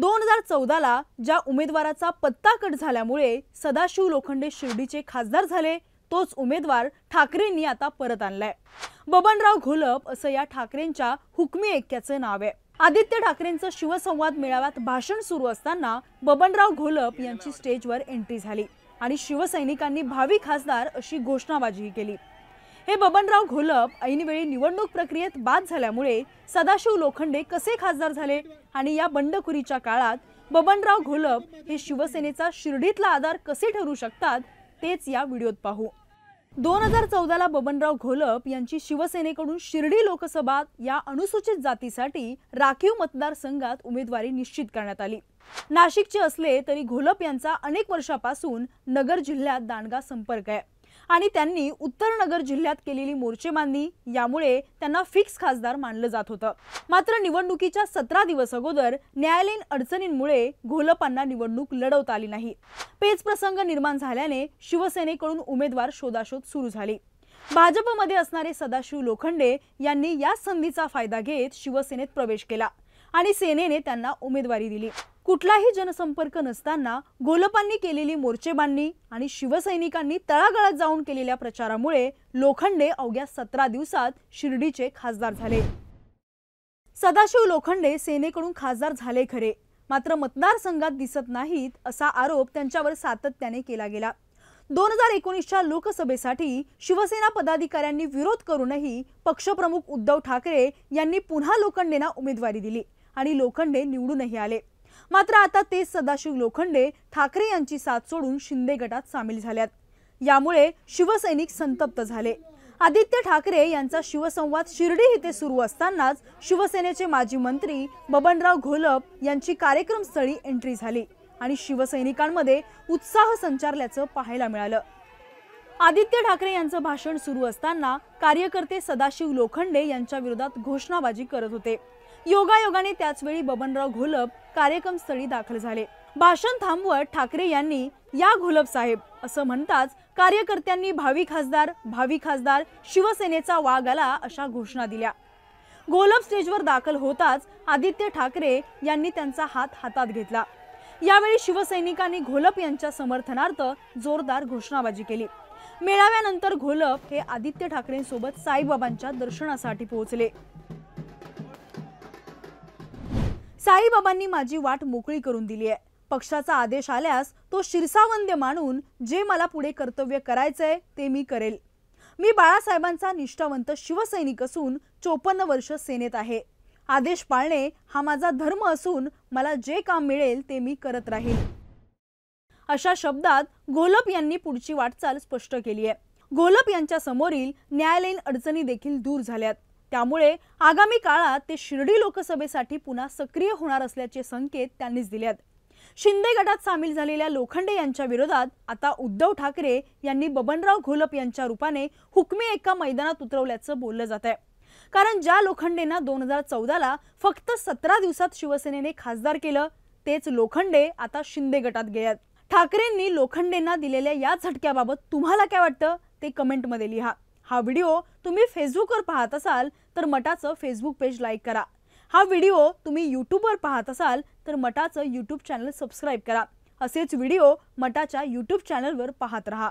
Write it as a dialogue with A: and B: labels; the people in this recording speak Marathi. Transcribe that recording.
A: दोन हजार चौदाला ज्या उमेदवाराचा पत्ता कट झाल्यामुळे सदाशिव लोखंडे शिर्डीचे खासदार झाले तोच उमेदवार ठाकरेंनी आता परत आणलाय बबनराव घोलप असं या ठाकरेंच्या हुकमी ऐक्याचं नाव आहे आदित्य ठाकरेंचं शिवसंवाद मेळाव्यात भाषण सुरू असताना बबनराव घोलप यांची स्टेजवर एंट्री झाली आणि शिवसैनिकांनी भावी खासदार अशी घोषणाबाजी केली हे बबनराव घोलप ऐनवेळी निवडणूक प्रक्रियेत बाद झाल्यामुळे सदाशिव लोखंडे कसे खासदार झाले आणि या बंडखोरीच्या काळात बबनराव घोलप हे शिवसेनेचा शिर्डीतला आधार कसे ठरू शकतात तेच या व्हिडिओत पाहू दोन हजार चौदाला बबनराव घोलप यांची शिवसेनेकडून शिर्डी लोकसभा या अनुसूचित जातीसाठी राखीव मतदारसंघात उमेदवारी निश्चित करण्यात आली नाशिकचे असले तरी घोलप यांचा अनेक वर्षापासून नगर जिल्ह्यात दांडगा संपर्क आहे आणि त्यांनी उत्तरनगर जिल्ह्यात केलेली मोर्चे यामुळे त्यांना फिक्स खासदार मानलं जात होतं मात्र निवडणुकीच्या सतरा दिवस अगोदर न्यायालयीन अडचणींमुळे घोलपांना निवडणूक लढवता आली नाही पेच प्रसंग निर्माण झाल्याने शिवसेनेकडून उमेदवार शोधाशोध सुरू झाली भाजपमध्ये असणारे सदाशिव लोखंडे यांनी या संधीचा फायदा घेत शिवसेनेत प्रवेश केला आणि सेनेने त्यांना उमेदवारी दिली कुठलाही जनसंपर्क नसताना गोलपांनी केलेली मोर्चेबांनी आणि शिवसैनिकांनी तळागळात जाऊन केलेल्या प्रचारामुळे लोखंडे अवघ्या सतरा दिवसात शिर्डीचे खासदार झाले सदाशिव लोखंडे सेनेकडून खासदार झाले खरे मात्र मतदारसंघात दिसत नाहीत असा आरोप त्यांच्यावर सातत्याने केला गेला दोन हजार एकोणीसच्या लोकसभेसाठी शिवसेना पदाधिकाऱ्यांनी विरोध करूनही पक्षप्रमुख उद्धव ठाकरे यांनी पुन्हा लोखंडेंना उमेदवारी दिली आणि लोखंडे निवडूनही आले मात्र आता ते सदाशिव लोखंडे ठाकरे यांची साथ सोडून शिंदे गटात सामील झाल्यात यामुळे शिवसैनिक संतप्त झाले आदित्य ठाकरे यांचा शिवसंवाद शिर्डी इथे सुरू असतानाच शिवसेनेचे माजी मंत्री बबनराव घोलप यांची कार्यक्रमस्थळी एंट्री झाली आणि शिवसैनिकांमध्ये उत्साह संचारल्याचं पाहायला मिळालं आदित्य ठाकरे यांचं भाषण सुरू असताना कार्यकर्ते सदाशिव लोखंडे यांच्या विरोधात घोषणाबाजी करत होते योगायोगाने त्याचवेळी बबनराव घोलप स्थळी दाखल झाले भाषण थांबवत ठाकरे यांनी या घोलप साहेब असं म्हणताच कार्यकर्त्यांनी भावी खासदार भावी खासदार शिवसेनेचा वाघ आला अशा घोषणा दिल्या घोलप स्टेजवर दाखल होताच आदित्य ठाकरे यांनी त्यांचा हात हातात घेतला यावेळी शिवसैनिकांनी घोलप यांच्या समर्थनार्थ जोरदार घोषणाबाजी केली मेळाव्यानंतर घोलप हे आदित्य ठाकरेंसोबत साईबाबांच्या दर्शनासाठी पोहोचले साईबाबांनी माझी वाट मोकळी करून दिली आहे पक्षाचा आदेश आल्यास तो शिरसावंद्य मानून जे मला पुढे कर्तव्य करायचंय ते मी करेल मी बाळासाहेबांचा निष्ठावंत शिवसैनिक असून चोपन्न वर्ष सेनेत आहे आदेश पाळणे हा माझा धर्म असून मला जे काम मिळेल ते मी करत राहील अशा शब्दात गोलप यांनी पुढची वाटचाल स्पष्ट केली आहे गोलप यांच्या समोरील न्यायालयीन अडचणी देखील दूर झाल्यात त्यामुळे आगामी काळात ते शिर्डी लोकसभेसाठी पुन्हा सक्रिय होणार असल्याचे संकेत त्यांनीच दिलेत शिंदे गटात सामील झालेल्या लोखंडे यांच्या विरोधात आता उद्धव ठाकरे यांनी बबनराव घोलप यांच्या रूपाने हुकमी एका मैदानात उतरवल्याचं बोललं जात आहे कारण ज्या लोखंडेंना दोन हजार चौदाला फक्त सतरा दिवसात शिवसेनेने खासदार केलं तेच लोखंडे आता शिंदे गटात गेल्यात ठाकरेंनी लोखंडेंना दिलेल्या या झटक्याबाबत तुम्हाला काय वाटतं ते कमेंटमध्ये लिहा हा व्हिडिओ तुम्ही फेसबुकवर पाहत असाल तर मटाचं फेसबुक पेज लाईक करा हा व्हिडिओ तुम्ही यूट्यूबवर पाहत असाल तर मटाचं यूट्यूब चॅनल सबस्क्राईब करा असेच व्हिडिओ मटाच्या यूट्यूब चॅनलवर पाहत राहा